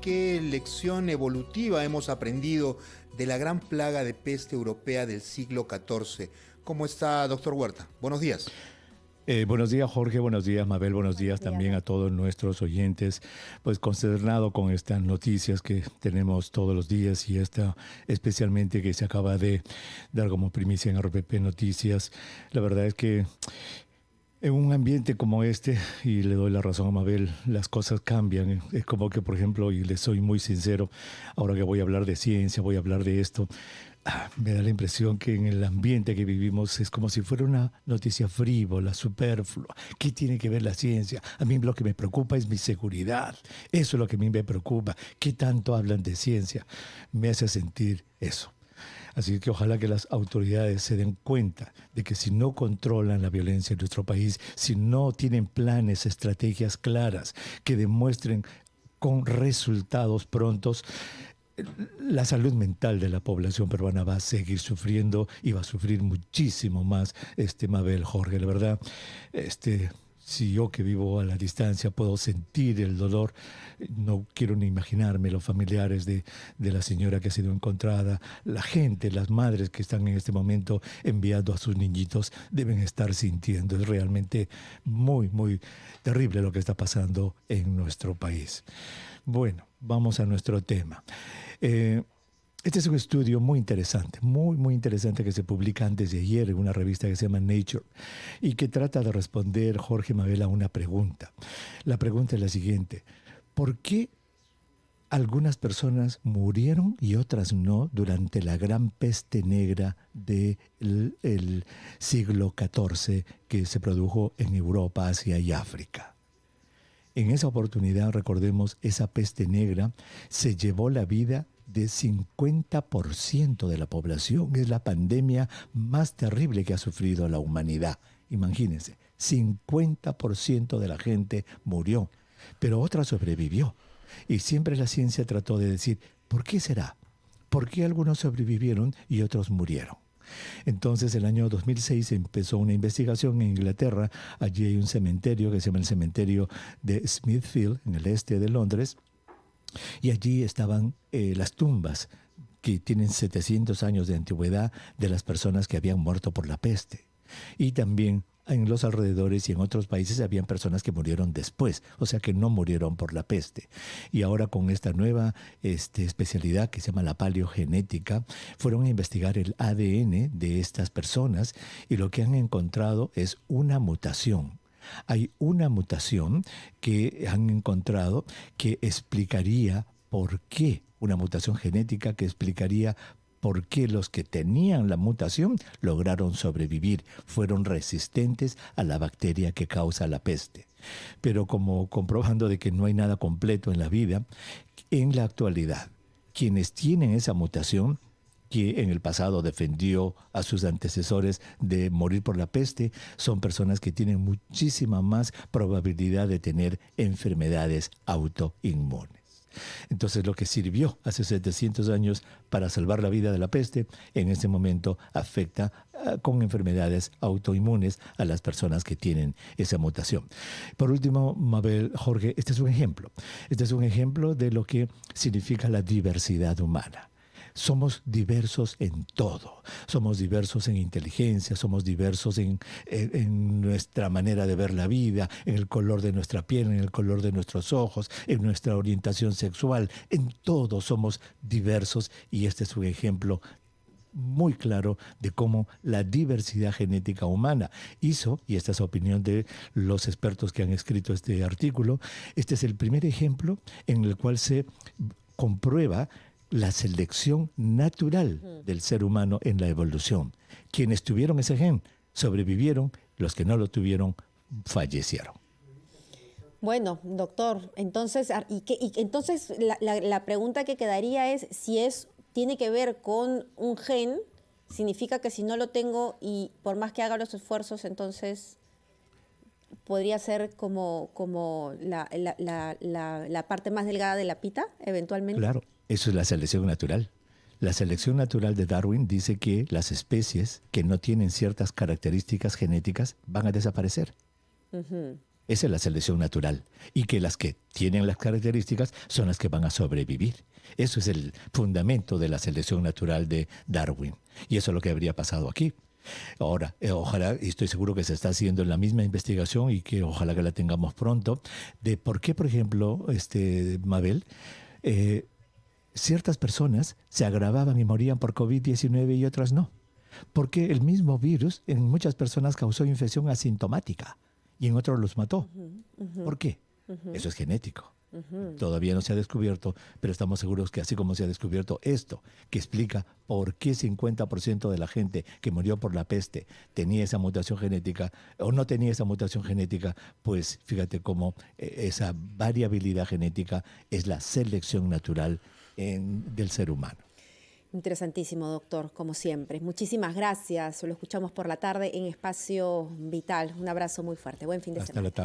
qué lección evolutiva hemos aprendido de la gran plaga de peste europea del siglo XIV. ¿Cómo está, doctor Huerta? Buenos días. Eh, buenos días Jorge, buenos días Mabel, buenos, días, también a todos nuestros oyentes, pues consternado con estas noticias que tenemos todos los días y esta especialmente que se acaba de dar como primicia en RPP Noticias. La verdad es que en un ambiente como este, y le doy la razón a Mabel, las cosas cambian. Es como que, por ejemplo, y le soy muy sincero, ahora que voy a hablar de ciencia, voy a hablar de esto, ah, me da la impresión que en el ambiente que vivimos es como si fuera una noticia frívola, superflua. ¿Qué tiene que ver la ciencia? A mí lo que me preocupa es mi seguridad. Eso es lo que a mí me preocupa. ¿Qué tanto hablan de ciencia? Me hace sentir eso. Así que ojalá que las autoridades se den cuenta de que si no controlan la violencia en nuestro país, si no tienen planes, estrategias claras que demuestren con resultados prontos, la salud mental de la población peruana va a seguir sufriendo y va a sufrir muchísimo más este Mabel Jorge, la verdad. Este si yo que vivo a la distancia puedo sentir el dolor, no quiero ni imaginarme los familiares de, la señora que ha sido encontrada, la gente, las madres que están en este momento enviando a sus niñitos, deben estar sintiendo. Es realmente muy, muy terrible lo que está pasando en nuestro país. Bueno, vamos a nuestro tema. Eh, este es un estudio muy interesante, muy, muy interesante que se publica antes de ayer en una revista que se llama Nature y que trata de responder Jorge Mabel a una pregunta. La pregunta es la siguiente, ¿por qué algunas personas murieron y otras no durante la gran peste negra del siglo XIV que se produjo en Europa, Asia y África? En esa oportunidad, recordemos, esa peste negra se llevó la vida de 50% de la población es la pandemia más terrible que ha sufrido la humanidad. Imagínense, 50% de la gente murió, pero otra sobrevivió. Y siempre la ciencia trató de decir, ¿por qué será? ¿Por qué algunos sobrevivieron y otros murieron? Entonces, el año 2006 empezó una investigación en Inglaterra. Allí hay un cementerio que se llama el cementerio de Smithfield, en el este de Londres, y allí estaban eh, las tumbas que tienen 700 años de antigüedad de las personas que habían muerto por la peste. Y también en los alrededores y en otros países habían personas que murieron después, o sea que no murieron por la peste. Y ahora con esta nueva este, especialidad que se llama la paleogenética, fueron a investigar el ADN de estas personas y lo que han encontrado es una mutación, hay una mutación que han encontrado que explicaría por qué, una mutación genética que explicaría por qué los que tenían la mutación lograron sobrevivir, fueron resistentes a la bacteria que causa la peste. Pero como comprobando de que no hay nada completo en la vida, en la actualidad, quienes tienen esa mutación que en el pasado defendió a sus antecesores de morir por la peste, son personas que tienen muchísima más probabilidad de tener enfermedades autoinmunes. Entonces lo que sirvió hace 700 años para salvar la vida de la peste, en este momento afecta ah, con enfermedades autoinmunes a las personas que tienen esa mutación. Por último, Mabel Jorge, este es un ejemplo. Este es un ejemplo de lo que significa la diversidad humana somos diversos en todo. Somos diversos en inteligencia, somos diversos en, nuestra manera de ver la vida, en el color de nuestra piel, en el color de nuestros ojos, en nuestra orientación sexual. En todo somos diversos y este es un ejemplo muy claro de cómo la diversidad genética humana hizo, y esta es la opinión de los expertos que han escrito este artículo, este es el primer ejemplo en el cual se comprueba la selección natural del ser humano en la evolución. Quienes tuvieron ese gen sobrevivieron, los que no lo tuvieron fallecieron. Bueno, doctor, entonces, ah, y, entonces la, pregunta que quedaría es si es tiene que ver con un gen, significa que si no lo tengo y por más que haga los esfuerzos, entonces podría ser como, como la, la parte más delgada de la pita, eventualmente. Claro, eso es la selección natural. La selección natural de Darwin dice que las especies que no tienen ciertas características genéticas van a desaparecer. Esa es la selección natural. Y que las que tienen las características son las que van a sobrevivir. Eso es el fundamento de la selección natural de Darwin. Y eso es lo que habría pasado aquí. Ahora, eh, ojalá, y estoy seguro que se está haciendo la misma investigación y que ojalá que la tengamos pronto, de por qué, por ejemplo, este, Mabel, eh, ciertas personas se agravaban y morían por COVID-19 y otras no. Porque el mismo virus en muchas personas causó infección asintomática y en otros los mató. ¿Por qué? Eso es genético. Todavía no se ha descubierto, pero estamos seguros que así como se ha descubierto esto, que explica por qué 50% de la gente que murió por la peste tenía esa mutación genética o no tenía esa mutación genética, pues fíjate cómo eh, esa variabilidad genética es la selección natural del ser humano. Interesantísimo, doctor, como siempre. Muchísimas gracias. Lo escuchamos por la tarde en Espacio Vital. Un abrazo muy fuerte. Buen fin de Hasta semana. La tarde.